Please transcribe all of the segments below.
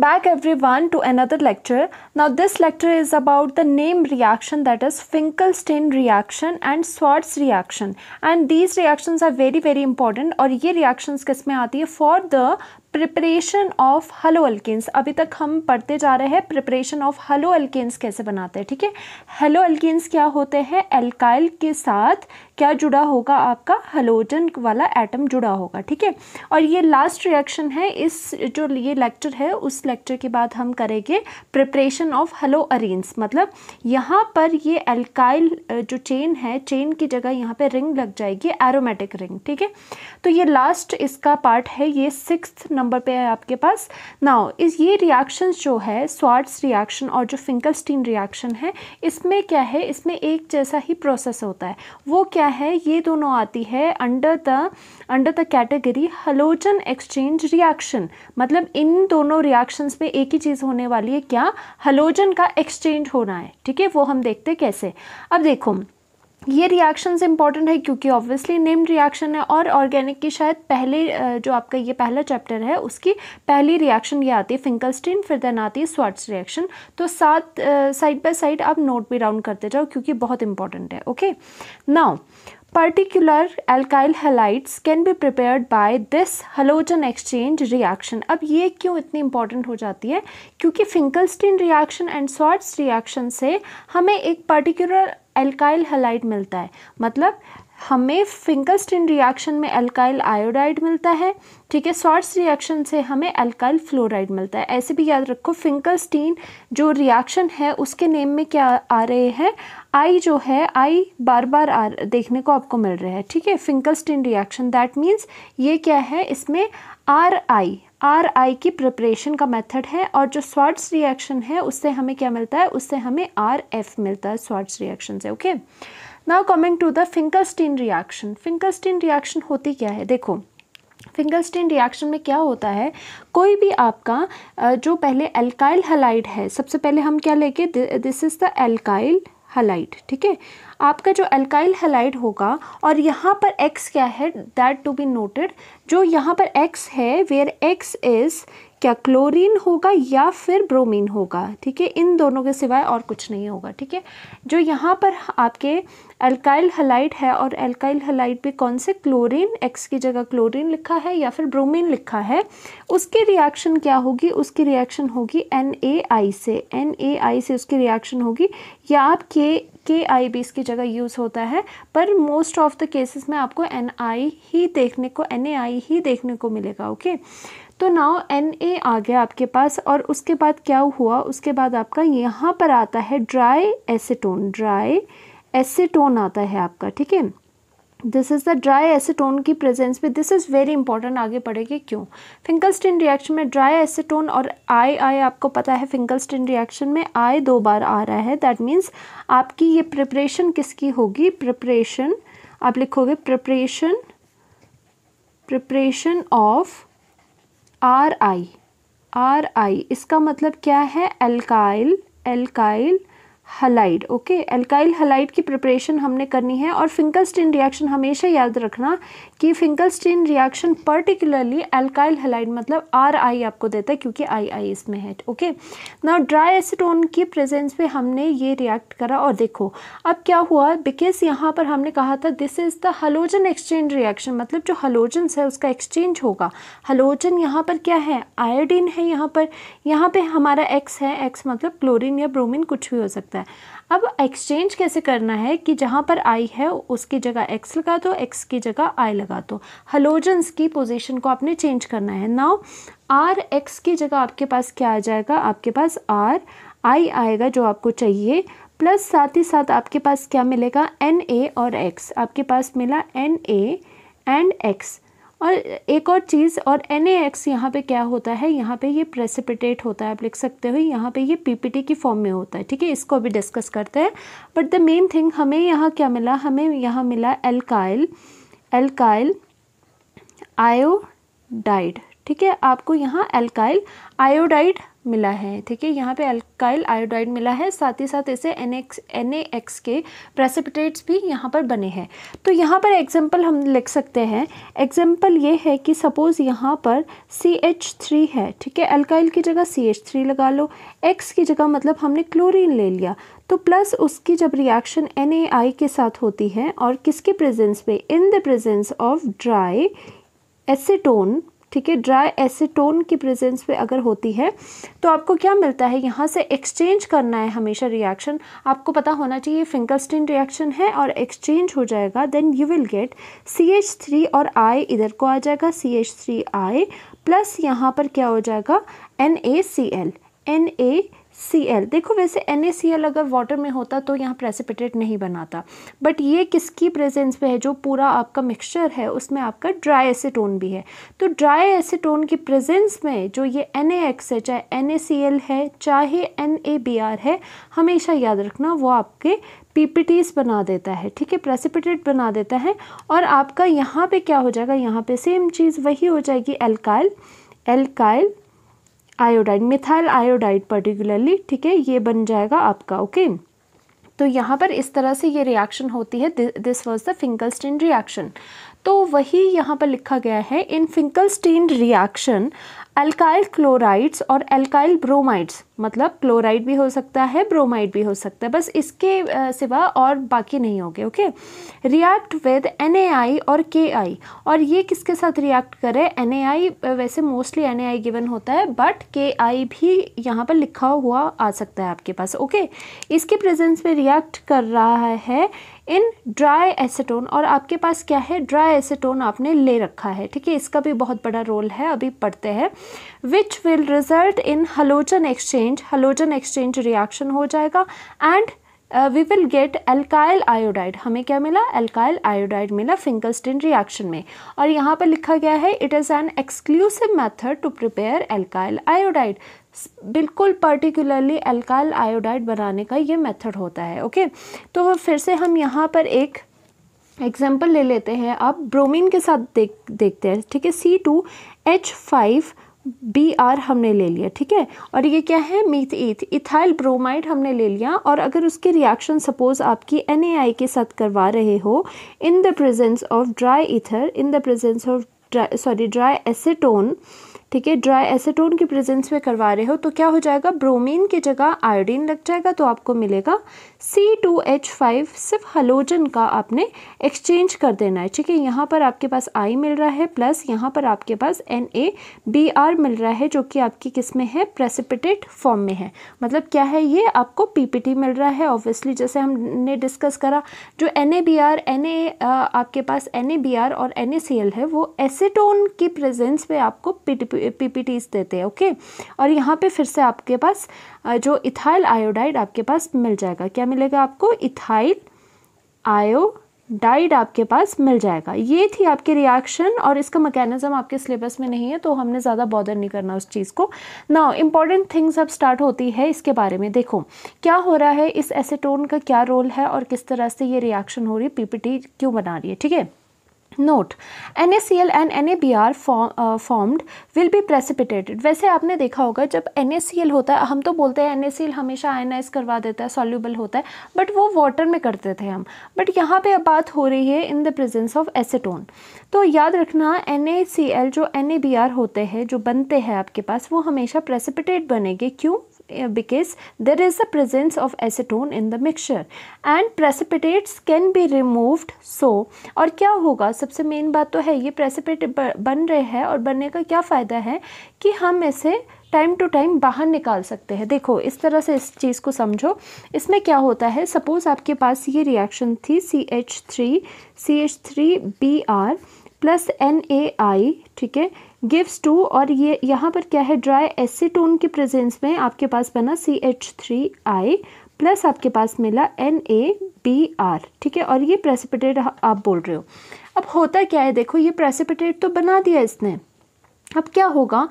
back everyone to another lecture now this lecture is about the name reaction that is finkelstein reaction and swartz reaction and these reactions are very very important aur ye reactions kis mein aati hai for the preparation of haloalkanes अभी तक हम पढ़ते जा रहे हैं preparation of hello alkynes कैसे बनाते हैं ठीक है हेलो अल्किन्स क्या होते हैं एल्काइल के साथ क्या जुड़ा होगा आपका हलोजन वाला एटम जुड़ा होगा ठीक है और ये लास्ट रिएक्शन है इस जो ये लेक्चर है उस लेक्चर के बाद हम करेंगे प्रिपरेशन ऑफ हलो अरेंस मतलब यहाँ पर ये एल्काइल जो चेन है चेन की जगह यहाँ पे रिंग लग जाएगी एरोमेटिक रिंग ठीक है तो ये लास्ट इसका पार्ट है ये सिक्स नंबर पर है आपके पास नाउ इस ये रिएक्शन जो है स्वार्ट्स रिएक्शन और जो फिंकल रिएक्शन है इसमें क्या है इसमें एक जैसा ही प्रोसेस होता है वो क्या है ये दोनों आती है under the under the category halogen exchange reaction मतलब इन दोनों रिएक्शंस में एक ही चीज़ होने वाली है क्या हलोजन का एक्सचेंज होना है ठीक है वो हम देखते कैसे अब देखो ये रिएक्शंस इंपॉर्टेंट है क्योंकि ऑब्वियसली नेम रिएक्शन है और ऑर्गेनिक की शायद पहले जो आपका ये पहला चैप्टर है उसकी पहली रिएक्शन ये आती है फिंकलस्टीन फिर देन आती है स्वर्ट्स रिएक्शन तो साथ साइड बाय साइड आप नोट भी डाउन करते जाओ क्योंकि बहुत इंपॉर्टेंट है okay now particular alkyl halides can be prepared by this halogen exchange reaction अब ये क्यों इतनी इंपॉर्टेंट हो जाती है क्योंकि Finkelstein reaction and Swarts reaction से हमें एक पर्टिकुलर एल्काइल हेलाइट मिलता है मतलब हमें फिंकलस्टीन रिएक्शन में अल्काइल आयोडाइड मिलता है ठीक है सॉर्ट्स रिएक्शन से हमें एल्काइल फ्लोराइड मिलता है ऐसे भी याद रखो फिंकलस्टीन जो रिएक्शन है उसके नेम में क्या आ रहे हैं आई जो है आई बार बार आ देखने को आपको मिल रहा है ठीक है स्टिन रिएक्शन दैट मीन्स ये क्या है इसमें आर आई आर आई की प्रिपरेशन का मेथड है और जो स्वाट्स रिएक्शन है उससे हमें क्या मिलता है उससे हमें आर एफ मिलता है स्वाट्स रिएक्शन से okay now coming to the Finkelstein reaction Finkelstein reaction होती क्या है देखो फिंगरस्टीन रिएक्शन में क्या होता है कोई भी आपका जो पहले एल्काइल हलाइड है सबसे पहले हम क्या लेंगे this is the alkyl halide ठीक है आपका जो अल्काइल हलाइड होगा और यहाँ पर एक्स क्या है दैट टू बी नोटेड जो यहाँ पर एक्स है वेयर एक्स इज़ क्या क्लोरीन होगा या फिर ब्रोमीन होगा ठीक है इन दोनों के सिवाय और कुछ नहीं होगा ठीक है जो यहाँ पर आपके एल्काइल हलाइड है और एल्काइल हलाइड पे कौन से क्लोरीन एक्स की जगह क्लोरीन लिखा है या फिर ब्रोमीन लिखा है उसकी रिएक्शन क्या होगी उसकी रिएक्शन होगी एन ए आई से एन ए आई से उसकी रिएक्शन होगी या आप के के आई भी इसकी जगह यूज़ होता है पर मोस्ट ऑफ द केसेस में आपको एन आई ही देखने को एन ए आई ही देखने को मिलेगा ओके okay? तो नाव एन ए आ गया आपके पास और उसके बाद क्या हुआ उसके बाद आपका यहाँ पर आता है ड्राई एसीटोन ड्राई एसीटोन आता है आपका ठीक है this is the dry acetone की प्रेजेंस में दिस इज़ वेरी इंपॉर्टेंट आगे पढ़ेगी क्यों स्टिन रिएक्शन में ड्राई एसीटोन और आई आई आपको पता है स्टिन रिएक्शन में आई दो बार आ रहा है दैट मीन्स आपकी ये प्रिपरेशन किसकी होगी प्रिपरेशन आप लिखोगे preparation preparation of R I R I इसका मतलब क्या है alkyl alkyl halide okay alkyl halide की प्रिपरेशन हमने करनी है और स्टिन रिएक्शन हमेशा याद रखना कि Finkelstein reaction particularly alkyl halide मतलब आर आई आपको देता है क्योंकि आई आई इसमें है ओके ना ड्राई एसिटोन की प्रेजेंस पे हमने ये रिएक्ट करा और देखो अब क्या हुआ बिकॉज यहाँ पर हमने कहा था this is the halogen exchange reaction मतलब जो हलोजन्स है उसका एक्सचेंज होगा हलोजन यहाँ पर क्या है आयोडीन है यहाँ पर यहाँ पर हमारा एक्स है एक्स मतलब क्लोरिन या ब्रोमिन कुछ भी हो सकता है अब एक्सचेंज कैसे करना है कि जहाँ पर आई है उसकी जगह एक्स लगा दो एक्स की जगह आई लगा दो हलोजन्स की पोजीशन को आपने चेंज करना है नाउ आर एक्स की जगह आपके पास क्या आ जाएगा आपके पास आर आई आएगा जो आपको चाहिए प्लस साथ ही साथ आपके पास क्या मिलेगा एन ए और एक्स आपके पास मिला एन ए एंड एक्स और एक और चीज़ और एन ए एक्स यहाँ पर क्या होता है यहाँ पे ये प्रेसिपिटेट होता है आप लिख सकते हो यहाँ पे ये पीपीटी की फॉर्म में होता है ठीक है इसको भी डिस्कस करते हैं बट द मेन थिंग हमें यहाँ क्या मिला हमें यहाँ मिला एल्काइल एल्काइल आयोडाइड ठीक है आपको यहाँ एल्काइल आयोडाइड मिला है ठीक है यहाँ पे एल्काइल आयोडाइड मिला है साथ ही साथ इसे एन एक्स एन एक्स के प्रेसिपिटेट्स भी यहाँ पर बने हैं तो यहाँ पर एग्जाम्पल हम लिख सकते हैं एग्जाम्पल ये है कि सपोज़ यहाँ पर सी एच थ्री है ठीक है एल्काइल की जगह सी एच थ्री लगा लो एक्स की जगह मतलब हमने क्लोरीन ले लिया तो प्लस उसकी जब रिएक्शन एन ए आई के साथ होती है और किसके प्रेजेंस में in the presence of dry acetone ठीक है ड्राई एसीटोन की प्रेजेंस पे अगर होती है तो आपको क्या मिलता है यहाँ से एक्सचेंज करना है हमेशा रिएक्शन आपको पता होना चाहिए फिंकलस्टीन रिएक्शन है और एक्सचेंज हो जाएगा then you will get C H three और आई इधर को आ जाएगा C H three I plus यहाँ पर क्या हो जाएगा N A C L N A C L देखो वैसे एन ए सी एल अगर वाटर में होता तो यहाँ प्रेसिपिटेट नहीं बनाता बट ये किसकी प्रेजेंस पे है जो पूरा आपका मिक्सचर है उसमें आपका ड्राई एसिटोन भी है तो ड्राई एसिटोन की प्रेजेंस में जो ये एन ए एक्स है चाहे एन ए सी एल है चाहे एन ए बी आर है हमेशा याद रखना वो आपके पीपीटीज बना देता है ठीक है प्रेसिपिटेट बना देता है और आपका यहाँ पे क्या हो जाएगा यहाँ पे सेम चीज़ वही हो जाएगी alkyl alkyl iodide methyl iodide particularly ठीक है ये बन जाएगा आपका ओके okay? तो यहाँ पर इस तरह से ये रिएक्शन होती है this was the Finkelstein reaction तो वही यहाँ पर लिखा गया है in Finkelstein reaction alkyl chlorides और अल्काइल ब्रोमाइड्स मतलब क्लोराइड भी हो सकता है ब्रोमाइड भी हो सकता है बस इसके सिवा और बाकी नहीं होंगे ओके रिएक्ट विद एन और के और ये किसके साथ रिएक्ट करे एन वैसे मोस्टली एन गिवन होता है बट के भी यहाँ पर लिखा हुआ आ सकता है आपके पास ओके इसके प्रेजेंस में रिएक्ट कर रहा है इन ड्राई एसेटोन और आपके पास क्या है ड्राई एसेटोन आपने ले रखा है ठीक है इसका भी बहुत बड़ा रोल है अभी पढ़ते हैं which will result in halogen exchange halogen exchange reaction हो जाएगा and we will get alkyl iodide हमें क्या मिला एल्काइल आयोडाइड मिला फिंगलस्टिन रिएक्शन में और यहाँ पर लिखा गया है it is an exclusive method to prepare alkyl iodide बिल्कुल पर्टिकुलरली अल्काइल आयोडाइड बनाने का ये मेथड होता है ओके तो फिर से हम यहाँ पर एक एग्जाम्पल ले लेते हैं आप ब्रोमीन के साथ देख देखते हैं ठीक है C two H five B R हमने ले लिया ठीक है और ये क्या है मीथ ईथ इथाइल ब्रोमाइड हमने ले लिया और अगर उसके रिएक्शन सपोज आपकी एन के साथ करवा रहे हो in the presence of dry ether in the presence of sorry dry acetone ठीक है ड्राई एसेटोन की प्रेजेंस में करवा रहे हो तो क्या हो जाएगा ब्रोमीन की जगह आयोडीन लग जाएगा तो आपको मिलेगा सी टू एच फाइव सिर्फ हलोजन का आपने एक्सचेंज कर देना है ठीक है यहाँ पर आपके पास आई मिल रहा है प्लस यहाँ पर आपके पास एन ए बी आर मिल रहा है जो कि आपकी किस में है प्रेसिपिटेट फॉर्म में है मतलब क्या है ये आपको पी पी टी मिल रहा है ऑब्वियसली जैसे हमने डिस्कस करा जो N A B R N A आपके पास एन ए बी आर और एन ए सी एल है वो एसिटोन की प्रेजेंस में आपको पी पीपीटीज देते हैं ओके और यहाँ पे फिर से आपके पास जो इथाइल आयोडाइड आपके पास मिल जाएगा क्या मिलेगा आपको इथाइल आयोडाइड आपके पास मिल जाएगा ये थी आपकी रिएक्शन और इसका मैकेनिज्म आपके सिलेबस में नहीं है तो हमने ज़्यादा बॉदर नहीं करना उस चीज़ को ना इंपॉर्टेंट थिंग्स अब स्टार्ट होती है इसके बारे में देखो क्या हो रहा है इस एसेटोन का क्या रोल है और किस तरह से ये रिएक्शन हो रही है पीपीटी क्यों बना रही है ठीक है note N A C L and N A B R formed will be precipitated वैसे आपने देखा होगा जब एन ए सी एल होता है हम तो बोलते हैं एन ए सी एल हमेशा आयनाइज करवा देता है सॉल्यूबल होता है बट वो वाटर में करते थे हम बट यहाँ पर अब बात हो रही है in the presence of acetone तो याद रखना एन ए सी एल जो एन ए बी आर होते हैं जो बनते हैं आपके पास वो हमेशा प्रेसिपिटेट बनेंगे क्यों Uh, because there is a presence of acetone in the mixture and precipitates can be removed so और क्या होगा सबसे मेन बात तो है ये precipitate बन रहे हैं और बनने का क्या फ़ायदा है कि हम इसे टाइम टू टाइम बाहर निकाल सकते हैं देखो इस तरह से इस चीज़ को समझो इसमें क्या होता है सपोज़ आपके पास ये रिएक्शन थी C H three C H three B R plus N A I ठीक है गिव्स टू और ये यहाँ पर क्या है ड्राई एसीटोन के प्रेजेंस में आपके पास बना C H three I plus आपके पास मिला एन ए बी आर ठीक है और ये प्रेसिपिटेट आप बोल रहे हो अब होता क्या है देखो ये प्रेसिपिटेट तो बना दिया इसने अब क्या होगा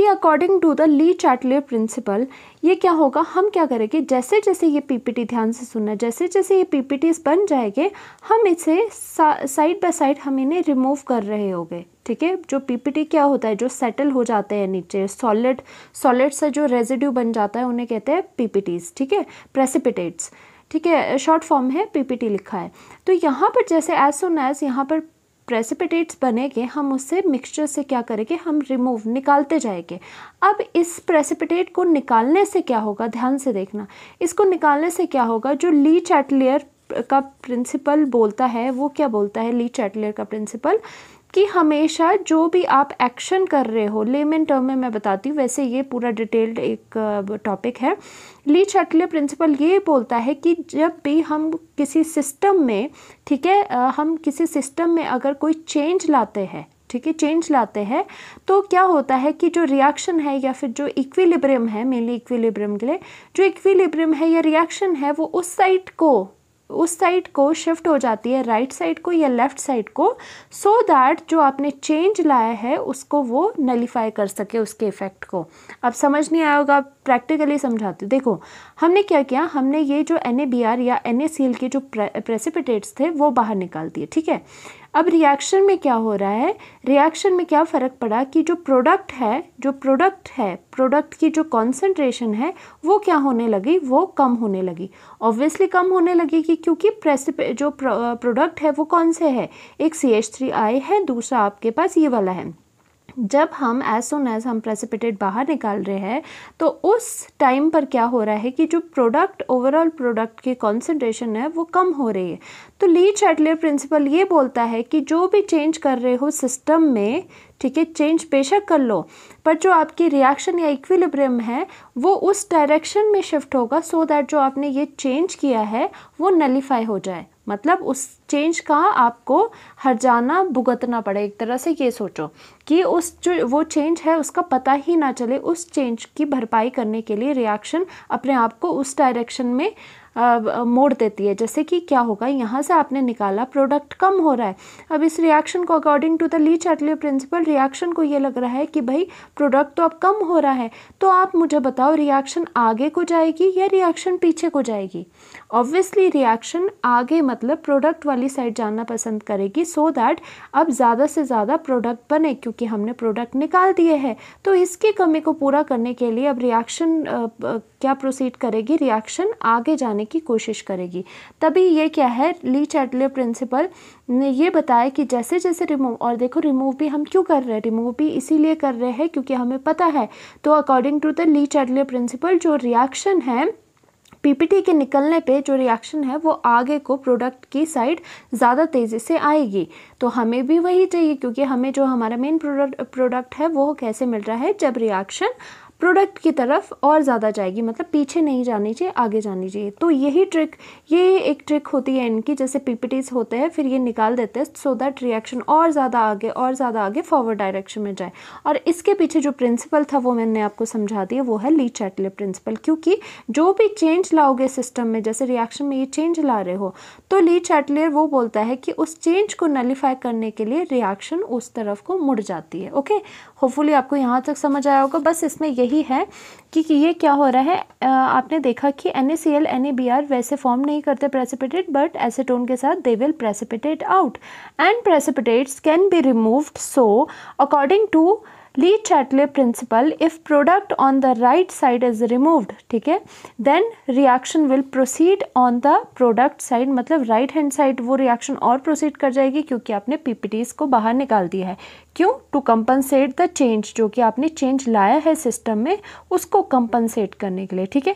कि according to the Le Chatelier principle ये क्या होगा हम क्या करेंगे जैसे जैसे ये पीपीटी ध्यान से सुनना जैसे जैसे ये पीपीटीज बन जाएंगे हम इसे साइड बाय साइड हम इन्हें रिमूव कर रहे होंगे ठीक है जो पीपीटी क्या होता है जो सेटल हो जाते हैं नीचे सॉलिड सॉलिड से जो रेजिड्यू बन जाता है उन्हें कहते हैं पीपीटीज ठीक है प्रेसिपिटेट्स ठीक है शॉर्ट फॉर्म है पीपीटी लिखा है तो यहाँ पर जैसे एज सुन एज यहाँ पर प्रेसिपिटेट्स बनेंगे हम उससे मिक्सचर से क्या करेंगे हम रिमूव निकालते जाएंगे अब इस प्रेसिपिटेट को निकालने से क्या होगा ध्यान से देखना इसको निकालने से क्या होगा जो ली चैटलियर का प्रिंसिपल बोलता है वो क्या बोलता है ली चैटलियर का प्रिंसिपल कि हमेशा जो भी आप एक्शन कर रहे हो लेमन टर्म में मैं बताती हूँ वैसे ये पूरा डिटेल्ड एक टॉपिक है ली शटले प्रिंसिपल ये बोलता है कि जब भी हम किसी सिस्टम में ठीक है हम किसी सिस्टम में अगर कोई चेंज लाते हैं ठीक है चेंज लाते हैं तो क्या होता है कि जो रिएक्शन है या फिर जो इक्विलिब्रियम है मेनली इक्विलिब्रियम के लिए जो इक्विलिब्रियम है या रिएक्शन है वो उस साइड को उस साइड को शिफ्ट हो जाती है राइट साइड को या लेफ़्ट साइड को सो so दैट जो आपने चेंज लाया है उसको वो नलीफाई कर सके उसके इफ़ेक्ट को अब समझ नहीं आया होगा प्रैक्टिकली समझाती हूँ देखो हमने क्या किया हमने ये जो एन या एन के जो प्रेसिपिटेट्स थे वो बाहर निकाल दिए ठीक है अब रिएक्शन में क्या हो रहा है रिएक्शन में क्या फ़र्क पड़ा कि जो प्रोडक्ट है जो प्रोडक्ट है प्रोडक्ट की जो कॉन्सेंट्रेशन है वो क्या होने लगी वो कम होने लगी ऑब्वियसली कम होने लगी कि क्योंकि प्रेसिप जो प्रोडक्ट है वो कौन से है एक सी एच थ्री आई है दूसरा आपके पास ये वाला है जब हम एज सुन एज हम प्रेसिपिटेट बाहर निकाल रहे हैं तो उस टाइम पर क्या हो रहा है कि जो प्रोडक्ट ओवरऑल प्रोडक्ट की कॉन्सेंट्रेशन है वो कम हो रही है तो लीड शैटलियर प्रिंसिपल ये बोलता है कि जो भी चेंज कर रहे हो सिस्टम में ठीक है चेंज बेशक कर लो पर जो आपकी रिएक्शन या इक्विलिब्रियम है वो उस डायरेक्शन में शिफ्ट होगा सो so दैट जो आपने ये चेंज किया है वो नलीफाई हो जाए मतलब उस चेंज का आपको हर जाना भुगतना पड़े एक तरह से ये सोचो कि उस जो वो चेंज है उसका पता ही ना चले उस चेंज की भरपाई करने के लिए रिएक्शन अपने आप को उस डायरेक्शन में मोड़ देती है जैसे कि क्या होगा यहाँ से आपने निकाला प्रोडक्ट कम हो रहा है अब इस रिएक्शन को according to the Le Chatelier principle reaction को ये लग रहा है कि भाई प्रोडक्ट तो अब कम हो रहा है तो आप मुझे बताओ रिएक्शन आगे को जाएगी या रिएक्शन पीछे को जाएगी ऑब्वियसली रिएक्शन आगे मतलब प्रोडक्ट वाली साइड जाना पसंद करेगी सो so दैट अब ज़्यादा से ज़्यादा प्रोडक्ट बने क्योंकि हमने प्रोडक्ट निकाल दिए हैं तो इसकी कमी को पूरा करने के लिए अब रिएक्शन क्या प्रोसीड करेगी रिएक्शन आगे जाने की कोशिश करेगी तभी ये क्या है ली चैटले प्रिंसिपल ने ये बताया कि जैसे जैसे रिमूव और देखो रिमूव भी हम क्यों कर रहे हैं रिमूव भी इसीलिए कर रहे हैं क्योंकि हमें पता है तो according to the Le Chatelier principle जो रिएक्शन है पीपीटी के निकलने पे जो रिएक्शन है वो आगे को प्रोडक्ट की साइड ज़्यादा तेज़ी से आएगी तो हमें भी वही चाहिए क्योंकि हमें जो हमारा मेन प्रोडक्ट प्रोडक्ट है वो कैसे मिल रहा है जब रिएक्शन प्रोडक्ट की तरफ और ज़्यादा जाएगी मतलब पीछे नहीं जानी चाहिए आगे जानी चाहिए तो यही ट्रिक ये एक ट्रिक होती है इनकी जैसे पीपीटीज होते हैं फिर ये निकाल देते हैं सो दैट रिएक्शन और ज़्यादा आगे और ज़्यादा आगे फॉरवर्ड डायरेक्शन में जाए और इसके पीछे जो प्रिंसिपल था वो मैंने आपको समझा दिया वो है ली चैटले प्रिंसिपल क्योंकि जो भी चेंज लाओगे सिस्टम में जैसे रिएक्शन में ये चेंज ला रहे हो तो ली चैटलियर वो बोलता है कि उस चेंज को नलीफाई करने के लिए रिएक्शन उस तरफ को मुड़ जाती है ओके होपफुली आपको यहाँ तक समझ आया होगा बस इसमें यही है कि, कि ये क्या हो रहा है आ, आपने देखा कि N A C L N A B R वैसे फॉर्म नहीं करते प्रेसिपिटेट बट एसिटोन के साथ they will precipitate out and precipitates can be removed so according to Le Chatelier principle if product on the right side is removed ठीक है then reaction will proceed on the product side मतलब right hand side वो reaction और proceed कर जाएगी क्योंकि आपने PPTs को बाहर निकाल दिया है क्यों टू कंपनसेट द चेंज जो कि आपने चेंज लाया है सिस्टम में उसको कंपनसेट करने के लिए ठीक है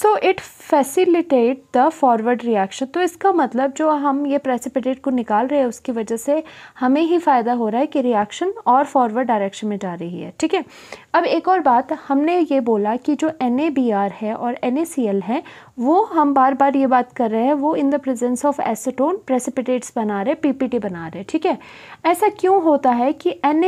so it facilitate the forward reaction तो इसका मतलब जो हम ये प्रेसिपिटेट को निकाल रहे हैं उसकी वजह से हमें ही फ़ायदा हो रहा है कि रिएक्शन और फॉरवर्ड डायरेक्शन में जा रही है ही है ठीक है अब एक और बात हमने ये बोला कि जो एन है और एन है वो हम बार बार ये बात कर रहे हैं वो in the presence of acetone precipitates बना रहे पीपीटी बना रहे ठीक है ऐसा क्यों होता है कि एन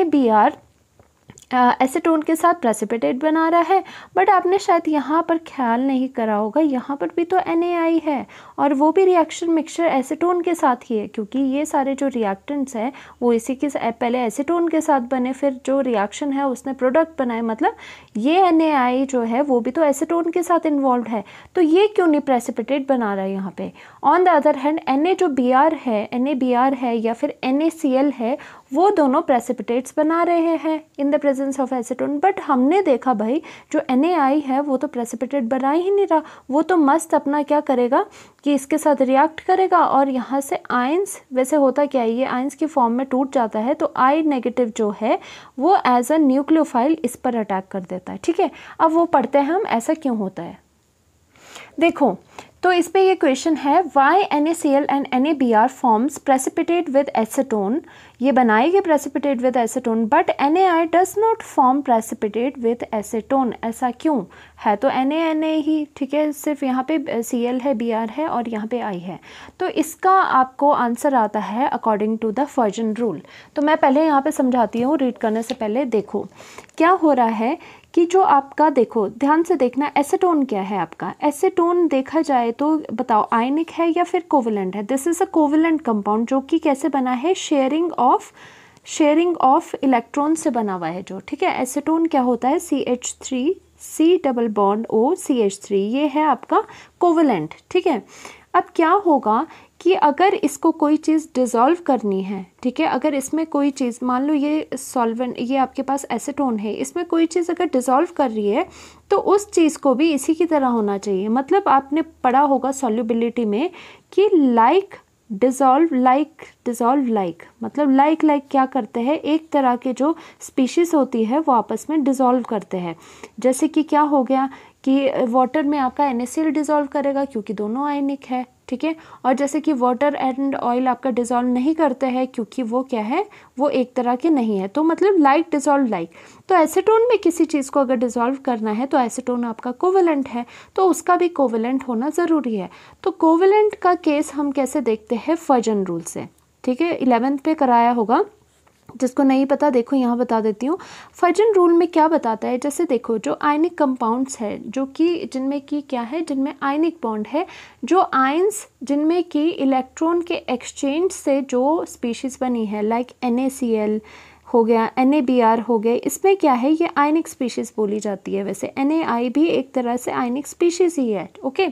एसीटोन के साथ प्रेसिपिटेट बना रहा है बट आपने शायद यहाँ पर ख्याल नहीं करा होगा यहाँ पर भी तो एन है और वो भी रिएक्शन मिक्सचर एसीटोन के साथ ही है क्योंकि ये सारे जो रिएक्टेंट्स हैं वो इसी के पहले एसीटोन के साथ बने फिर जो रिएक्शन है उसने प्रोडक्ट बनाए मतलब ये एन जो है वो भी तो एसीटोन के साथ इन्वॉल्व है तो ये क्यों नहीं प्रेसिपिटेट बना रहा है यहाँ पर on the other hand N जो बी है एन है या फिर एन है वो दोनों प्रेसिपिटेट्स बना रहे हैं in the presence of acetone but हमने देखा भाई जो एन है वो तो प्रेसिपिटेट बना ही नहीं रहा वो तो मस्त अपना क्या करेगा कि इसके साथ रिएक्ट करेगा और यहाँ से आयंस वैसे होता क्या है ये आयंस की फॉर्म में टूट जाता है तो आई नेगेटिव जो है वो एज अ न्यूक्लियोफाइल इस पर अटैक कर देता है ठीक है अब वो पढ़ते हैं हम ऐसा क्यों होता है देखो तो इस पे ये क्वेश्चन है why N A C L and N A B R forms precipitate with acetone ये बनाए गए precipitate with acetone but N A I does not form precipitate with acetone ऐसा क्यों है तो एन ए एन ए ही ठीक है सिर्फ यहाँ पे सी एल है बी आर है और यहाँ पे आई है तो इसका आपको आंसर आता है according to the Fajans rule तो मैं पहले यहाँ पे समझाती हूँ रीड करने से पहले देखो क्या हो रहा है कि जो आपका देखो ध्यान से देखना एसेटोन क्या है आपका एसेटोन देखा जाए तो बताओ आयनिक है या फिर कोविलेंट है this is a covalent compound जो कि कैसे बना है sharing of sharing of electron से बना हुआ है जो ठीक है एसेटोन क्या होता है C H three C double bond O C H three ये है आपका कोविलेंट ठीक है अब क्या होगा कि अगर इसको कोई चीज़ डिज़ोल्व करनी है ठीक है अगर इसमें कोई चीज़ मान लो ये सॉल्वेंट ये आपके पास एसिटोन है इसमें कोई चीज़ अगर डिज़ोल्व कर रही है तो उस चीज़ को भी इसी की तरह होना चाहिए मतलब आपने पढ़ा होगा सॉल्युबिलिटी में कि like dissolve like dissolve like मतलब लाइक like, लाइक like क्या करते हैं एक तरह के जो स्पीशीज़ होती है वो आपस में डिज़ोल्व करते हैं जैसे कि क्या हो गया कि वाटर में आपका एन डिज़ोल्व करेगा क्योंकि दोनों आयनिक है ठीक है और जैसे कि वाटर एंड ऑयल आपका डिजोल्व नहीं करते हैं क्योंकि वो क्या है वो एक तरह के नहीं है तो मतलब लाइक डिजोल्व लाइक तो एसीटोन में किसी चीज़ को अगर डिजोल्व करना है तो एसीटोन आपका कोवेलेंट है तो उसका भी कोवेलेंट होना ज़रूरी है तो कोवेलेंट का केस हम कैसे देखते हैं फर्जन रूल से ठीक है इलेवेंथ पे कराया होगा जिसको नहीं पता देखो यहाँ बता देती हूँ फजन रूल में क्या बताता है जैसे देखो जो आयनिक कंपाउंड्स है जो कि जिनमें कि क्या है जिनमें आयनिक बॉन्ड है जो आयंस जिनमें कि इलेक्ट्रॉन के एक्सचेंज से जो स्पीशीज़ बनी है लाइक एन हो गया एन हो गए इसमें क्या है ये आयनिक स्पीशीज़ बोली जाती है वैसे एन भी एक तरह से आयनिक स्पीशीज़ ही है ओके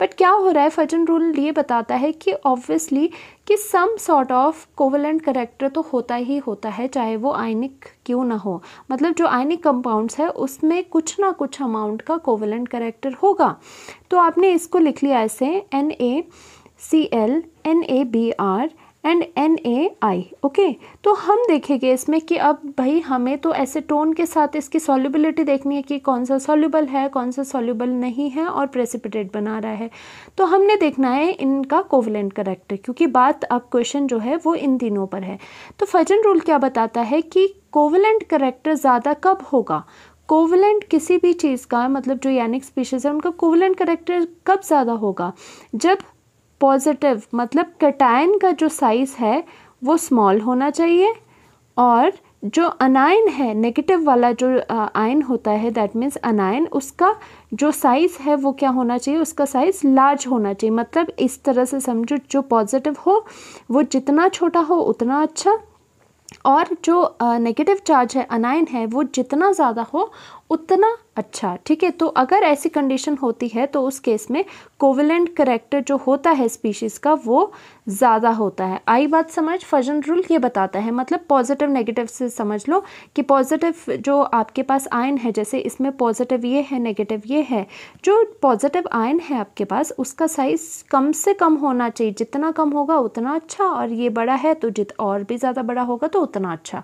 बट क्या हो रहा है फजन रूल ये बताता है कि ऑब्वियसली कि some sort of covalent character तो होता ही होता है चाहे वो आयनिक क्यों ना हो मतलब जो आयनिक कंपाउंड्स है उसमें कुछ ना कुछ अमाउंट का कोवलेंट करेक्टर होगा तो आपने इसको लिख लिया ऐसे N A C L N A B R and N A I okay तो हम देखेंगे इसमें कि अब भाई हमें तो ऐसे टोन के साथ इसकी सॉल्युबिलिटी देखनी है कि कौन सा सॉल्युबल है कौन सा सॉल्युबल नहीं है और प्रेसिपिटेट बना रहा है तो हमने देखना है इनका कोवलेंट करेक्टर क्योंकि बात अब क्वेश्चन जो है वो इन तीनों पर है तो फजन रूल क्या बताता है कि कोवलेंट करेक्टर ज़्यादा कब होगा कोवलेंट किसी भी चीज़ का मतलब जो यानिक स्पीशीज़ है उनका कोवलेंट करेक्टर कब ज़्यादा होगा जब पॉजिटिव मतलब कटायन का जो साइज़ है वो स्मॉल होना चाहिए और जो अनायन है नेगेटिव वाला जो आयन होता है दैट मीन्स अनायन उसका जो साइज़ है वो क्या होना चाहिए उसका साइज़ लार्ज होना चाहिए मतलब इस तरह से समझो जो पॉजिटिव हो वो जितना छोटा हो उतना अच्छा और जो नेगेटिव चार्ज है अनायन है वो जितना ज़्यादा हो उतना अच्छा ठीक है तो अगर ऐसी कंडीशन होती है तो उस केस में कोविलेंट करेक्टर जो होता है स्पीशीज़ का वो ज़्यादा होता है आई बात समझ फजन रूल ये बताता है मतलब पॉजिटिव नेगेटिव से समझ लो कि पॉजिटिव जो आपके पास आयन है जैसे इसमें पॉजिटिव ये है नेगेटिव ये है जो पॉजिटिव आयन है आपके पास उसका साइज़ कम से कम होना चाहिए जितना कम होगा उतना अच्छा और ये बड़ा है तो जित और भी ज़्यादा बड़ा होगा तो उतना अच्छा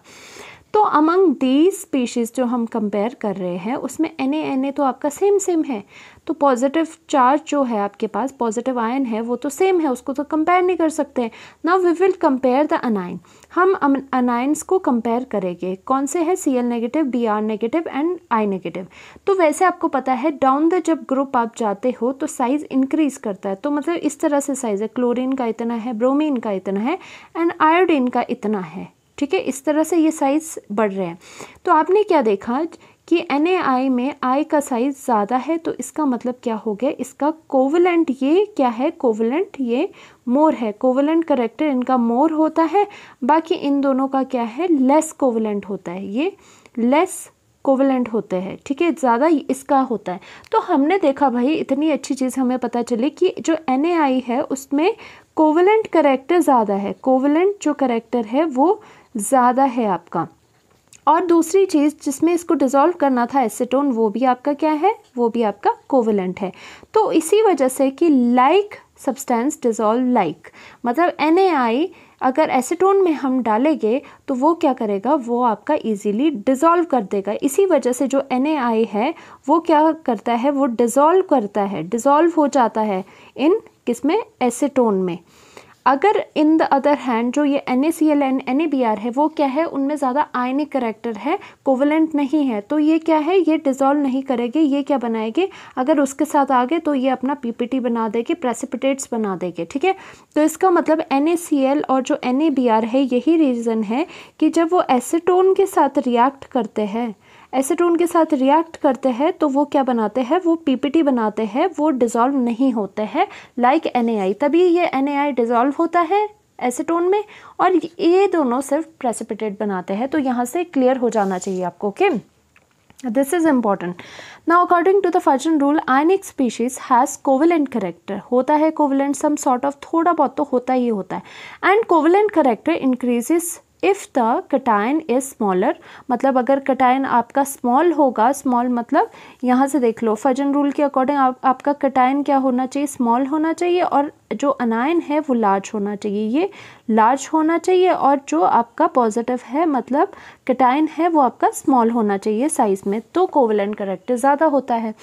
तो अमंग दीज स्पीशीज़ जो हम कंपेयर कर रहे हैं उसमें एन एन ए तो आपका सेम सेम है तो पॉजिटिव चार्ज जो है आपके पास पॉजिटिव आयन है वो तो सेम है उसको तो कंपेयर नहीं कर सकते now we will compare the anion हम अनाइंस को कंपेयर करेंगे कौन से है C L negative B R negative and I negative तो वैसे आपको पता है डाउन द जब ग्रुप आप जाते हो तो साइज़ इंक्रीज करता है तो मतलब इस तरह से साइज़ है क्लोरीन का इतना है ब्रोमीन का इतना है एंड आयोडीन का इतना है ठीक है इस तरह से ये साइज़ बढ़ रहे हैं तो आपने क्या देखा कि एन में आई का साइज़ ज़्यादा है तो इसका मतलब क्या हो गया इसका कोवलेंट ये क्या है कोवलेंट ये मोर है कोवलेंट करेक्टर इनका मोर होता है बाकी इन दोनों का क्या है लेस कोवलेंट होता है ये लेस कोवलेंट होते हैं ठीक है ज़्यादा इसका होता है तो हमने देखा भाई इतनी अच्छी चीज़ हमें पता चली कि जो एन है उसमें कोवलेंट करेक्टर ज़्यादा है कोवलेंट जो करेक्टर है वो ज़्यादा है आपका और दूसरी चीज़ जिसमें इसको डिज़ोल्व करना था एसीटोन वो भी आपका क्या है वो भी आपका कोवलेंट है तो इसी वजह से कि लाइक सब्सटेंस डिज़ोल्व लाइक मतलब एन अगर एसीटोन में हम डालेंगे तो वो क्या करेगा वो आपका इजीली डिज़ोल्व कर देगा इसी वजह से जो एन है वो क्या करता है वो डिज़ोल्व करता है डिज़ोल्व हो जाता है इन किस में एसीटोन में अगर इन द अदर हैंड जो ये N A C L and N A B R है वो क्या है उनमें ज़्यादा आयनिक करेक्टर है कोवलेंट नहीं है तो ये क्या है ये डिजोल्व नहीं करेगी ये क्या बनाएगी अगर उसके साथ आगे तो ये अपना पी पी टी बना देगी प्रेसिपिटेट्स बना देगी ठीक है तो इसका मतलब एन ए सी एल और जो एन ए बी आर है यही रीज़न है कि जब वो एसीटोन के साथ रिएक्ट करते हैं एसिटोन के साथ रिएक्ट करते हैं तो वो क्या बनाते हैं वो पीपीटी बनाते हैं वो डिजोल्व नहीं होते हैं लाइक एन तभी ये एन डिजोल्व होता है एसिटोन में और ये दोनों सिर्फ प्रेसिपिटेट बनाते हैं तो यहाँ से क्लियर हो जाना चाहिए आपको okay this is important now according to the Fajans rule ionic species has covalent character होता है कोविलेंट सम सॉर्ट ऑफ थोड़ा बहुत तो होता ही होता है and covalent character increases if the cation is smaller मतलब अगर कटाइन आपका स्मॉल होगा स्मॉल मतलब यहाँ से देख लो फजन रूल के अकॉर्डिंग आप, आपका कटायन क्या होना चाहिए स्मॉल होना चाहिए और जो अनायन है वो लार्ज होना चाहिए ये लार्ज होना चाहिए और जो आपका पॉजिटिव है मतलब कटाइन है वो आपका स्मॉल होना चाहिए साइज़ में तो कोवलन करेक्टर ज़्यादा होता है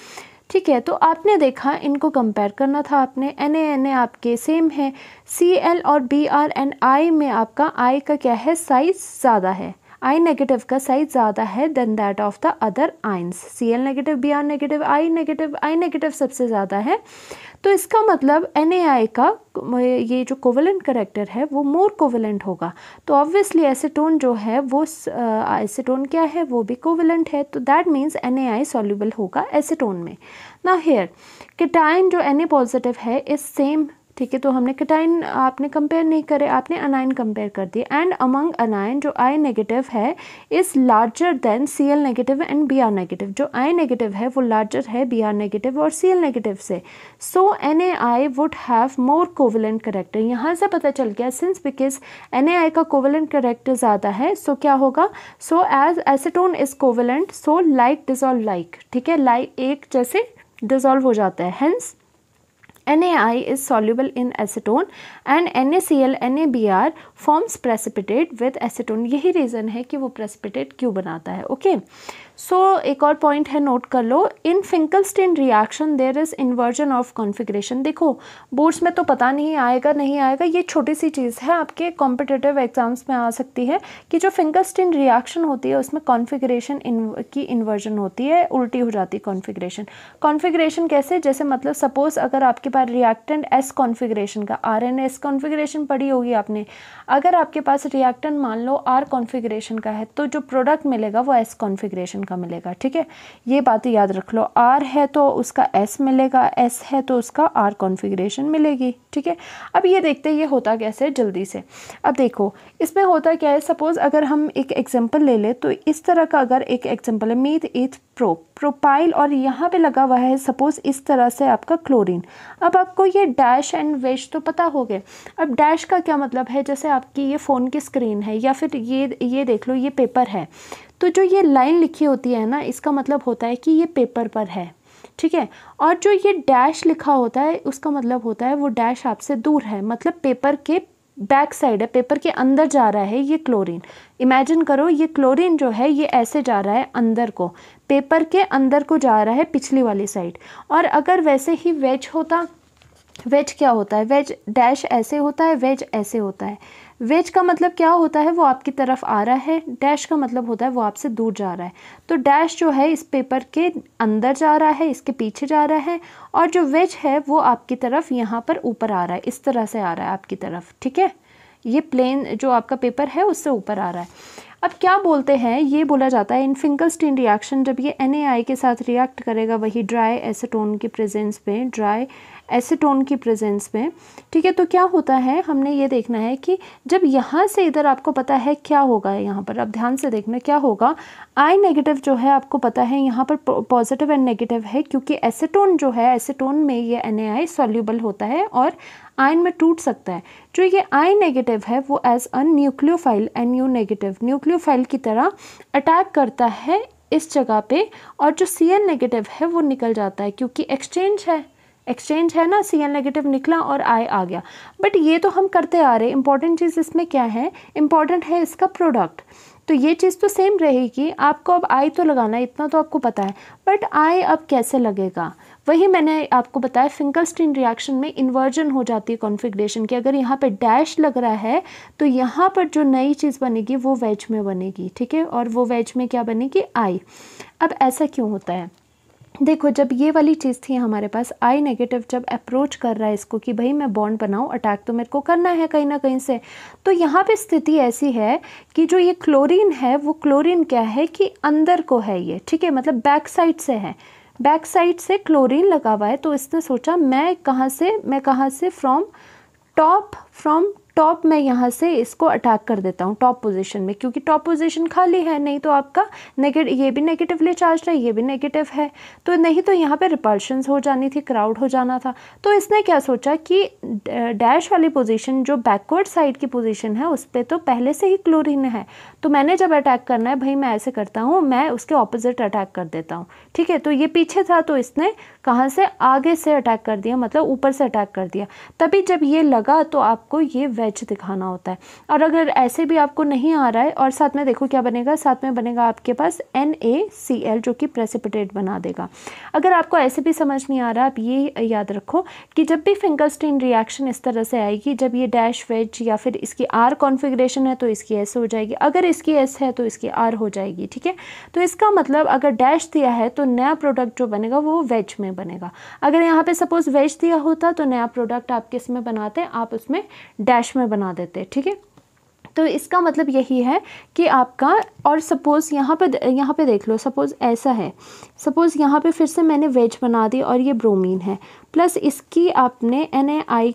ठीक है तो आपने देखा इनको कंपेयर करना था आपने एन ए एन ए आपके सेम है सी एल और बी आर एंड आई में आपका आई का क्या है साइज ज़्यादा है आई नेगेटिव का साइज ज़्यादा है then that of the other ions C L negative B R negative I negative I negative सबसे ज़्यादा है तो इसका मतलब एन का ये जो कोवलेंट करेक्टर है वो मोर कोवलेंट होगा तो ऑब्वियसली एसीटोन जो है वो एसीटोन क्या है वो भी कोवलेंट है तो दैट मीन्स एन ए होगा एसीटोन में ना हेयर किटाइन जो एन पॉजिटिव है इस सेम ठीक है तो हमने कटाइन आपने कंपेयर नहीं करे आपने अनाइन कंपेयर कर दिए एंड अमंग अनाइन जो आई नेगेटिव है is larger than C L negative and B R negative जो आई नेगेटिव है वो लार्जर है बी आर नेगेटिव और सी एल नेगेटिव से so N A I would have more covalent character यहाँ से पता चल गया since because N A I का कोवलेंट करेक्टर ज़्यादा है सो so क्या होगा so as acetone is covalent so like dissolve like ठीक है लाइक एक जैसे डिजॉल्व हो जाता है hence NAI is soluble in acetone and NaCl, NaBr forms precipitate with acetone यही रीज़न है कि वो प्रेसिपिटेट क्यों बनाता है ओके okay? सो so, एक और पॉइंट है नोट कर लो in Finkelstein reaction there is inversion of configuration देखो बोर्ड्स में तो पता नहीं आएगा नहीं आएगा ये छोटी सी चीज़ है आपके कॉम्पिटेटिव एग्जाम्स में आ सकती है कि जो फिंकलस्टीन रिएक्शन होती है उसमें कॉन्फिग्रेशन की इन्वर्जन होती है उल्टी हो जाती है कॉन्फिग्रेशन कॉन्फिग्रेशन कैसे जैसे मतलब सपोज़ अगर आपके पास रिएक्टेंट एस कॉन्फिग्रेशन का आर एन एस कॉन्फिग्रेशन पढ़ी होगी आपने अगर आपके पास रिएक्टन मान लो आर कॉन्फ़िगरेशन का है तो जो प्रोडक्ट मिलेगा वो एस कॉन्फ़िगरेशन का मिलेगा ठीक है ये बात याद रख लो आर है तो उसका एस मिलेगा एस है तो उसका आर कॉन्फ़िगरेशन मिलेगी ठीक है अब ये देखते हैं ये होता कैसे है जल्दी से अब देखो इसमें होता क्या है सपोज़ अगर हम एक एग्जाम्पल ले लें तो इस तरह का अगर एक एग्जाम्पल है मीथ इथ प्रोप प्रोपाइल और यहाँ पे लगा हुआ है सपोज़ इस तरह से आपका क्लोरीन अब आपको ये डैश एंड वेश तो पता हो गए अब डैश का क्या मतलब है जैसे आपकी ये फ़ोन की स्क्रीन है या फिर ये ये देख लो ये पेपर है तो जो ये लाइन लिखी होती है ना इसका मतलब होता है कि ये पेपर पर है ठीक है और जो ये डैश लिखा होता है उसका मतलब होता है वो डैश आपसे दूर है मतलब पेपर के बैक साइड है पेपर के अंदर जा रहा है ये क्लोरीन इमेजिन करो ये क्लोरीन जो है ये ऐसे जा रहा है अंदर को पेपर के अंदर को जा रहा है पिछली वाली साइड और अगर वैसे ही वेज होता वेज क्या होता है वेज डैश ऐसे होता है वेज ऐसे होता है वेज का मतलब क्या होता है वो आपकी तरफ आ रहा है डैश का मतलब होता है वो आपसे दूर जा रहा है तो डैश जो है इस पेपर के अंदर जा रहा है इसके पीछे जा रहा है और जो वेज है वो आपकी तरफ यहाँ पर ऊपर आ रहा है इस तरह से आ रहा है आपकी तरफ ठीक है ये प्लेन जो आपका पेपर है उससे ऊपर आ रहा है अब क्या बोलते हैं ये बोला जाता है इन फिंकलस्टीन रिएक्शन जब ये एन के साथ रिएक्ट करेगा वही ड्राई एसेटोन के प्रेजेंस में ड्राई एसीटोन की प्रेजेंस में ठीक है तो क्या होता है हमने ये देखना है कि जब यहाँ से इधर आपको पता है क्या होगा यहाँ पर अब ध्यान से देखना क्या होगा आई नेगेटिव जो है आपको पता है यहाँ पर पॉजिटिव एंड नेगेटिव है क्योंकि एसीटोन जो है एसीटोन में ये एन ए सॉल्यूबल होता है और आयन में टूट सकता है जो ये आई नेगेटिव है वो as a nucleophile N U negative nucleophile की तरह अटैक करता है इस जगह पे और जो सी एन नेगेटिव है वो निकल जाता है क्योंकि एक्सचेंज है एक्सचेंज है ना सी एल नेगेटिव निकला और आय आ गया बट ये तो हम करते आ रहे इंपॉर्टेंट चीज़ इसमें क्या है इम्पॉर्टेंट है इसका प्रोडक्ट तो ये चीज़ तो सेम रहेगी आपको अब आय तो लगाना है इतना तो आपको पता है बट आय अब कैसे लगेगा वही मैंने आपको बताया फिंकलस्टीन रिएक्शन में इन्वर्जन हो जाती है कॉन्फिग्रेशन की अगर यहाँ पे डैश लग रहा है तो यहाँ पर जो नई चीज़ बनेगी वो वेज में बनेगी ठीक है और वो वेज में क्या बनेगी आई अब ऐसा क्यों होता है देखो जब ये वाली चीज़ थी हमारे पास आई नेगेटिव जब अप्रोच कर रहा है इसको कि भाई मैं बॉन्ड बनाऊँ अटैक तो मेरे को करना है कहीं ना कहीं से तो यहाँ पे स्थिति ऐसी है कि जो ये क्लोरीन है वो क्लोरीन क्या है कि अंदर को है ये ठीक है मतलब बैक साइड से है बैक साइड से क्लोरीन लगा हुआ है तो इसने सोचा मैं कहाँ से मैं कहाँ से फ्रॉम टॉप फ्रॉम टॉप मैं यहाँ से इसको अटैक कर देता हूँ टॉप पोजीशन में क्योंकि टॉप पोजीशन खाली है नहीं तो आपका नेगेटिव ये भी नेगेटिवली चार्ज है ये भी नेगेटिव है तो नहीं तो यहाँ पे रिपल्शंस हो जानी थी क्राउड हो जाना था तो इसने क्या सोचा कि डैश वाली पोजीशन जो बैकवर्ड साइड की पोजीशन है उस पर तो पहले से ही क्लोरिन है तो मैंने जब अटैक करना है भाई मैं ऐसे करता हूँ मैं उसके ऑपोजिट अटैक कर देता हूँ ठीक है तो ये पीछे था तो इसने कहाँ से आगे से अटैक कर दिया मतलब ऊपर से अटैक कर दिया तभी जब ये लगा तो आपको ये वेज दिखाना होता है और अगर ऐसे भी आपको नहीं आ रहा है और साथ में देखो क्या बनेगा साथ में बनेगा आपके पास एन ए सी एल जो कि प्रेसिपिटेट बना देगा अगर आपको ऐसे भी समझ नहीं आ रहा आप ये याद रखो कि जब भी फिंगरस्टीन रिएक्शन इस तरह से आएगी जब ये डैश वेज या फिर इसकी आर कॉन्फिग्रेशन है तो इसकी ऐसे हो जाएगी अगर इस इसकी एस है तो इसकी आर हो जाएगी ठीक है तो इसका मतलब अगर डैश दिया है तो नया प्रोडक्ट जो बनेगा वो वेज में बनेगा अगर यहाँ पे सपोज वेज दिया होता तो नया प्रोडक्ट आप किस में बनाते आप उसमें डैश में बना देते ठीक है तो इसका मतलब यही है कि आपका और सपोज़ यहाँ पे यहाँ पे देख लो सपोज़ ऐसा है सपोज़ यहाँ पे फिर से मैंने वेज बना दी और ये ब्रोमीन है प्लस इसकी आपने एन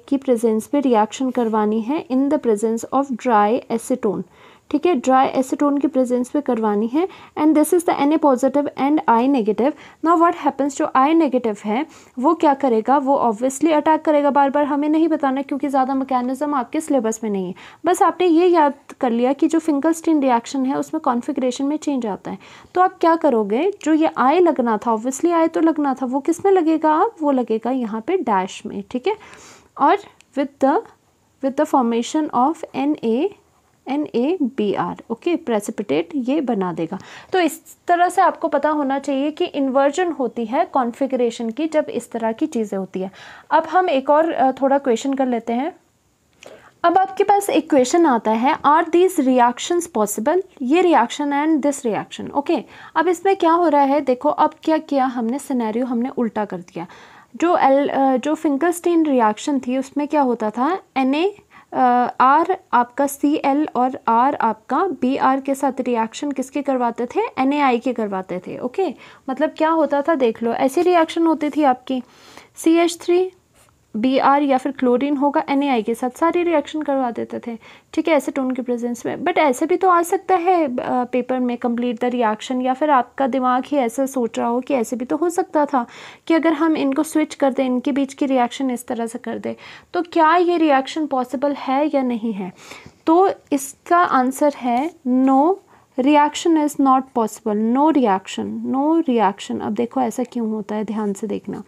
की प्रेजेंस पे रिएक्शन करवानी है in the presence of dry acetone ठीक है ड्राई एसिटोन की प्रेजेंस में करवानी है and this is the N A positive and I negative now what happens जो आई नेगेटिव है वो क्या करेगा वो ऑब्वियसली अटैक करेगा बार बार हमें नहीं बताना क्योंकि ज़्यादा मैकेनिज्म आपके सिलेबस में नहीं है बस आपने ये याद कर लिया कि जो फिंगल स्टिन रिएक्शन है उसमें कॉन्फिग्रेशन में चेंज आता है तो आप क्या करोगे जो ये आई लगना था ऑब्वियसली आई तो लगना था वो किस में लगेगा आप वो लगेगा यहाँ पर डैश में ठीक है और with the with the formation of N A N A B R okay precipitate ये बना देगा तो इस तरह से आपको पता होना चाहिए कि इन्वर्जन होती है कॉन्फ़िगरेशन की जब इस तरह की चीज़ें होती है अब हम एक और थोड़ा क्वेश्चन कर लेते हैं अब आपके पास एक क्वेश्चन आता है आर दीज रिएक्शंस पॉसिबल ये reaction and this reaction okay अब इसमें क्या हो रहा है देखो अब क्या किया हमने सिनेरियो हमने उल्टा कर दिया जो एल जो फिंकलस्टीन रिएक्शन थी उसमें क्या होता था एन ए आर आपका सी एल और आर आपका बी आर के साथ रिएक्शन किसके करवाते थे एन ए आई के करवाते थे ओके मतलब क्या होता था देख लो ऐसी रिएक्शन होती थी आपकी C H three B R या फिर क्लोरीन होगा एन आई के साथ सारे रिएक्शन करवा देते थे ठीक है एसेटोन के प्रेजेंस में बट ऐसे भी तो आ सकता है पेपर में कंप्लीट द रिएक्शन या फिर आपका दिमाग ही ऐसा सोच रहा हो कि ऐसे भी तो हो सकता था कि अगर हम इनको स्विच कर दें इनके बीच की रिएक्शन इस तरह से कर दें तो क्या ये रिएक्शन पॉसिबल है या नहीं है तो इसका आंसर है no no, reaction is not possible no reaction no reaction अब देखो ऐसा क्यों होता है ध्यान से देखना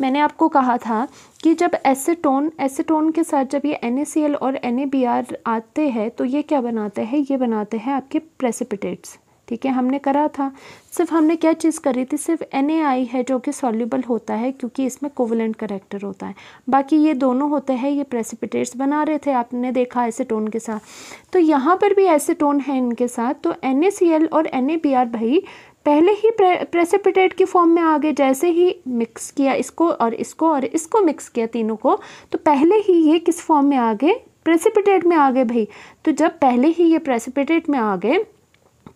मैंने आपको कहा था कि जब एसिटोन एसिटोन के साथ जब ये एन और एन आते हैं तो ये क्या बनाते हैं ये बनाते हैं आपके प्रेसिपिटेट्स ठीक है हमने करा था सिर्फ हमने क्या चीज़ करी थी सिर्फ एन है जो कि सॉल्यूबल होता है क्योंकि इसमें कोवलेंट करेक्टर होता है बाकी ये दोनों होते हैं ये प्रेसिपिटेट्स बना रहे थे आपने देखा एसीटोन के साथ तो यहाँ पर भी एसीटोन है इनके साथ तो एन और एन भाई पहले ही प्रेसिपिटेट की फॉर्म में आ गए जैसे ही मिक्स किया इसको और इसको और इसको मिक्स किया तीनों को तो पहले ही ये किस फॉर्म में आ गए प्रेसिपिटेट में आ गए भाई तो जब पहले ही ये प्रेसिपिटेट में आ गए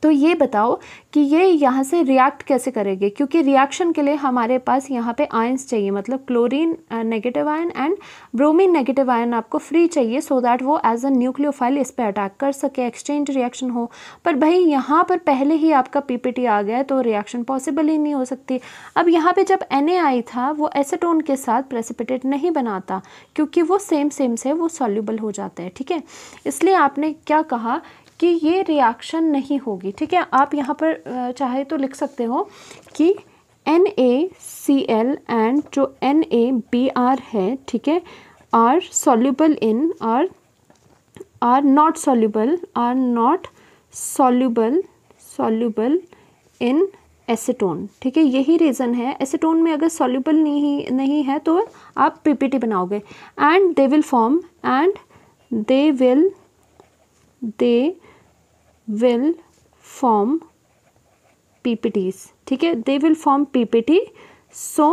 तो ये बताओ कि ये यहाँ से रिएक्ट कैसे करेंगे क्योंकि रिएक्शन के लिए हमारे पास यहाँ पे आयंस चाहिए मतलब chlorine negative ion and bromine negative ion आपको फ्री चाहिए सो दैट वो एज अ न्यूक्लियोफाइल इस पर अटैक कर सके एक्सचेंज रिएक्शन हो पर भाई यहाँ पर पहले ही आपका पी आ गया तो रिएक्शन पॉसिबल ही नहीं हो सकती अब यहाँ पर जब एन था वो एसेटोन के साथ प्रेसिपिटेट नहीं बनाता क्योंकि वो सेम सेम से वो सॉल्यूबल हो जाता है ठीक है इसलिए आपने क्या कहा कि ये रिएक्शन नहीं होगी ठीक है आप यहाँ पर चाहे तो लिख सकते हो कि N A C L and जो एन ए बी आर है ठीक है are soluble in are are not soluble are not soluble soluble in acetone ठीक है यही रीज़न है एसीटोन में अगर सॉल्यूबल नहीं नहीं है तो आप पीपीटी बनाओगे and they will form and they will they will form PPTs ठीक है they will form PPT so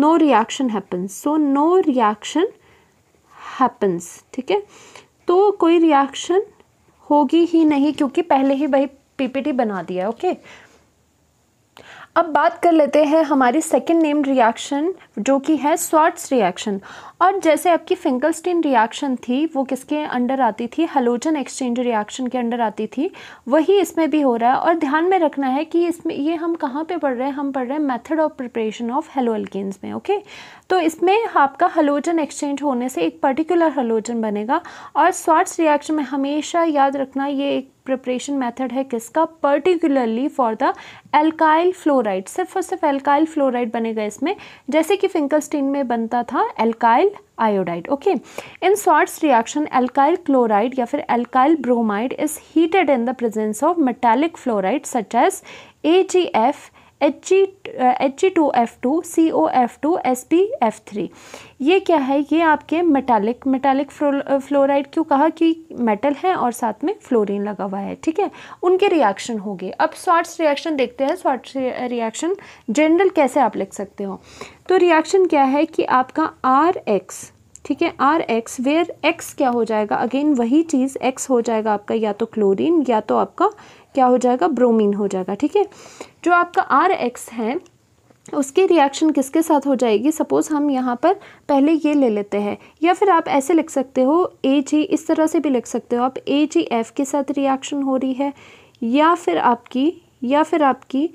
no reaction happens so no reaction happens ठीक है तो कोई रिएक्शन होगी ही नहीं क्योंकि पहले ही भाई पीपीटी बना दिया ओके अब बात कर लेते हैं हमारी सेकेंड नेम रिएक्शन जो कि है स्वाट्स रिएक्शन और जैसे आपकी फिंकलस्टीन रिएक्शन थी वो किसके अंडर आती थी हलोजन एक्सचेंज रिएक्शन के अंडर आती थी वही इसमें भी हो रहा है और ध्यान में रखना है कि इसमें ये हम कहाँ पे पढ़ रहे हैं हम पढ़ रहे हैं method of preparation of haloalkanes में ओके तो इसमें आपका हलोजन एक्सचेंज होने से एक पर्टिकुलर हलोजन बनेगा और स्वाट्स रिएक्शन में हमेशा याद रखना ये एक प्रिपरेशन मेथड है किसका particularly for the alkyl fluoride सिर्फ और सिर्फ एल्काइल फ्लोराइड बनेगा इसमें जैसे कि फिंकलस्टीन में बनता था alkyl iodide okay in swartz reaction alkyl chloride या फिर alkyl bromide is heated in the presence of metallic fluoride such as AgF H G H G two F two C O F two S P F three ये क्या है ये आपके metallic metallic fluoride क्यों कहा कि metal है और साथ में फ्लोरीन लगा हुआ है ठीक है उनके रिएक्शन हो गए अब शॉर्ट्स रिएक्शन देखते हैं शॉर्ट्स रिएक्शन जनरल कैसे आप लिख सकते हो तो रिएक्शन क्या है कि आपका आर एक्स ठीक है आर एक्स वेयर एक्स क्या हो जाएगा अगेन वही चीज़ एक्स हो जाएगा आपका या तो क्लोरीन या तो आपका क्या हो जाएगा ब्रोमीन हो जाएगा ठीक है जो आपका आर एक्स है उसकी रिएक्शन किसके साथ हो जाएगी सपोज़ हम यहाँ पर पहले ये ले लेते हैं या फिर आप ऐसे लिख सकते हो ए जी इस तरह से भी लिख सकते हो आप ए जी एफ के साथ रिएक्शन हो रही है या फिर आपकी या फिर आपकी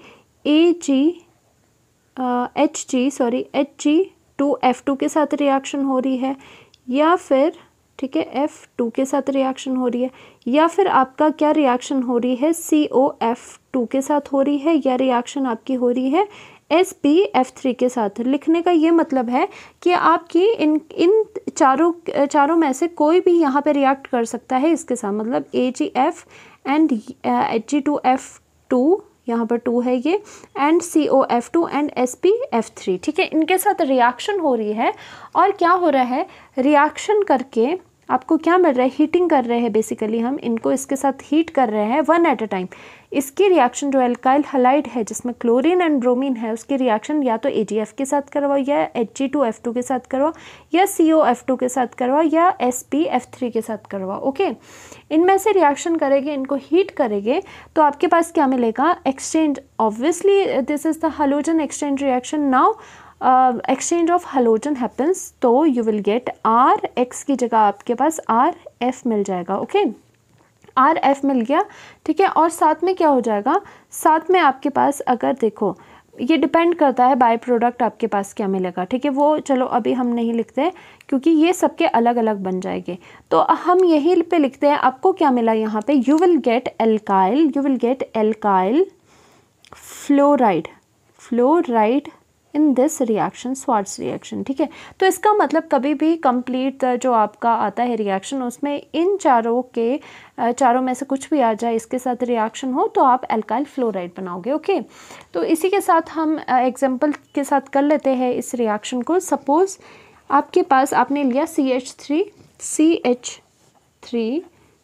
A G H G sorry H G two F two के साथ रिएक्शन हो रही है या फिर ठीक है एफ टू के साथ रिएक्शन हो रही है या फिर आपका क्या रिएक्शन हो रही है सी ओ एफ टू के साथ हो रही है या रिएक्शन आपकी हो रही है एस पी एफ थ्री के साथ लिखने का ये मतलब है कि आपकी इन इन चारों चारों में से कोई भी यहाँ पे रिएक्ट कर सकता है इसके साथ मतलब A G F and H G two F two यहाँ पर टू है ये and C O F two and S P F three ठीक है इनके साथ रिएक्शन हो रही है और क्या हो रहा है रिएक्शन करके आपको क्या मिल रहा है हीटिंग कर रहे हैं बेसिकली हम इनको इसके साथ हीट कर रहे हैं वन एट अ टाइम इसकी रिएक्शन जो एल्काइल हलाइड है जिसमें क्लोरीन एंड ब्रोमीन है उसकी रिएक्शन या तो ए के साथ करवाओ या H G two two F के साथ करवाओ या सी ओ एफ टू के साथ करवाओ या एस पी एफ थ्री के साथ करवाओ ओके इनमें से रिएक्शन करेंगे इनको हीट करेंगे तो आपके पास क्या मिलेगा exchange obviously this is the halogen exchange reaction now exchange of halogen happens तो you will get R X की जगह आपके पास आर एफ मिल जाएगा ओके आर एफ मिल गया ठीक है और साथ में क्या हो जाएगा साथ में आपके पास अगर देखो ये डिपेंड करता है बाय प्रोडक्ट आपके पास क्या मिलेगा ठीक है वो चलो अभी हम नहीं लिखते क्योंकि ये सबके अलग अलग बन जाएंगे तो हम यहीं पे लिखते हैं आपको क्या मिला यहाँ पे you will get alkyl you will get alkyl fluoride fluoride in this reaction Swarts reaction ठीक है तो इसका मतलब कभी भी कंप्लीट uh, जो आपका आता है रिएक्शन उसमें इन चारों के uh, चारों में से कुछ भी आ जाए इसके साथ रिएक्शन हो तो आप एल्काइल फ्लोराइड बनाओगे ओके तो इसी के साथ हम एग्जाम्पल uh, के साथ कर लेते हैं इस रिएक्शन को सपोज़ आपके पास आपने लिया C H three C H three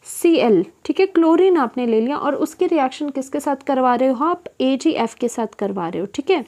C L ठीक है क्लोरीन आपने ले लिया और उसकी रिएक्शन किसके साथ करवा रहे हो आप ए जी एफ के साथ करवा रहे हो ठीक है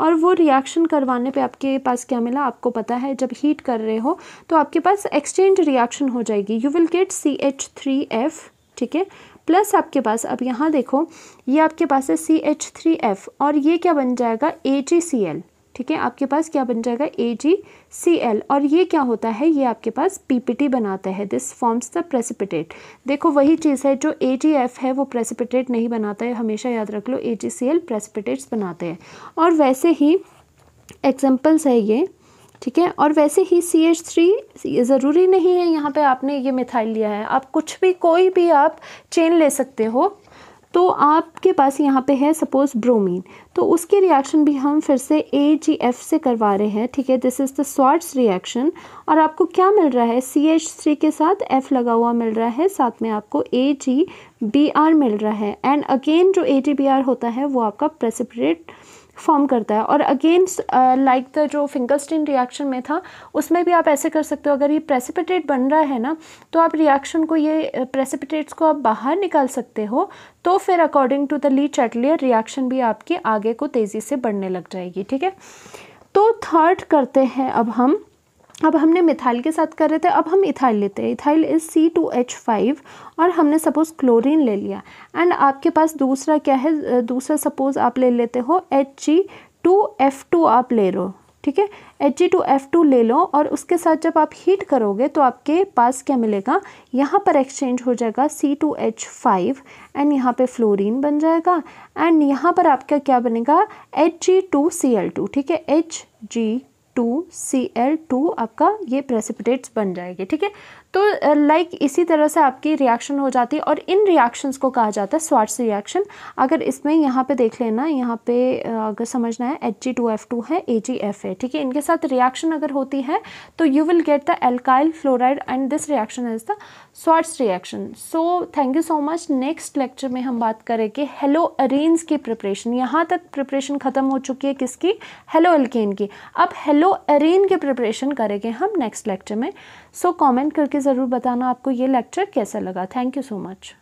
और वो रिएक्शन करवाने पे आपके पास क्या मिला आपको पता है जब हीट कर रहे हो तो आपके पास एक्सचेंज रिएक्शन हो जाएगी you will get C H three F ठीक है प्लस आपके पास अब यहाँ देखो ये आपके पास है सी एच थ्री एफ़ और ये क्या बन जाएगा ए जी सी एल ठीक है आपके पास क्या बन जाएगा ए जी सी एल और ये क्या होता है ये आपके पास पी पी टी बनाता है दिस फॉर्म्स द प्रेसिपिटेट देखो वही चीज़ है जो ए जी एफ है वो प्रेसिपिटेट नहीं बनाता है हमेशा याद रख लो ए जी सी एल प्रेसिपिटेट्स बनाते हैं और वैसे ही एग्जाम्पल्स है ये ठीक है और वैसे ही सी एच थ्री ज़रूरी नहीं है यहाँ पे आपने ये मिथाइल लिया है आप कुछ भी कोई भी आप चेन ले सकते हो तो आपके पास यहाँ पे है सपोज ब्रोमीन तो उसके रिएक्शन भी हम फिर से ए जी एफ से करवा रहे हैं ठीक है this is the Swarts reaction और आपको क्या मिल रहा है सी एच थ्री के साथ एफ लगा हुआ मिल रहा है साथ में आपको ए जी बी आर मिल रहा है एंड अगेन जो ए जी बी आर होता है वो आपका प्रेसिपरेट फॉर्म करता है और अगेन लाइक द जो फिंगलस्टीन रिएक्शन में था उसमें भी आप ऐसे कर सकते हो अगर ये प्रेसिपिटेट बन रहा है ना तो आप रिएक्शन को ये प्रेसिपिटेट्स uh, को आप बाहर निकाल सकते हो तो फिर according to the Le Chatelier reaction भी आपके आगे को तेज़ी से बढ़ने लग जाएगी ठीक है तो थर्ड करते हैं अब हम अब हमने मिथाइल के साथ कर रहे थे अब हम इथाइल लेते हैं ethyl is C two H five और हमने सपोज़ क्लोरीन ले लिया एंड आपके पास दूसरा क्या है दूसरा सपोज़ आप ले लेते हो H G two F two आप ले रहे हो ठीक है H G two F two ले लो और उसके साथ जब आप हीट करोगे तो आपके पास क्या मिलेगा यहाँ पर एक्सचेंज हो जाएगा C two H five and यहाँ पे फ्लोरीन बन जाएगा एंड यहाँ पर आपका क्या बनेगा H G two C L two ठीक है H G two C L two आपका ये प्रेसिपिटेट्स बन जाएगी ठीक है तो लाइक इसी तरह से आपकी रिएक्शन हो जाती है और इन रिएक्शंस को कहा जाता है स्वार्ट्स रिएक्शन अगर इसमें यहाँ पे देख लेना यहाँ पे अगर समझना है H G two F two है ए जी एफ है ठीक है इनके साथ रिएक्शन अगर होती है तो you will get the alkyl fluoride and this reaction is the Swarts reaction so thank you so much next lecture में हम बात करेंगे हेलो अरेन्स की प्रिपरेशन यहाँ तक प्रिपरेशन ख़त्म हो चुकी है किसकी हेलो एल्केन की अब हेलो अरेन की प्रिपरेशन करेंगे हम नेक्स्ट लेक्चर में सो so, कमेंट करके ज़रूर बताना आपको ये लेक्चर कैसा लगा थैंक यू सो मच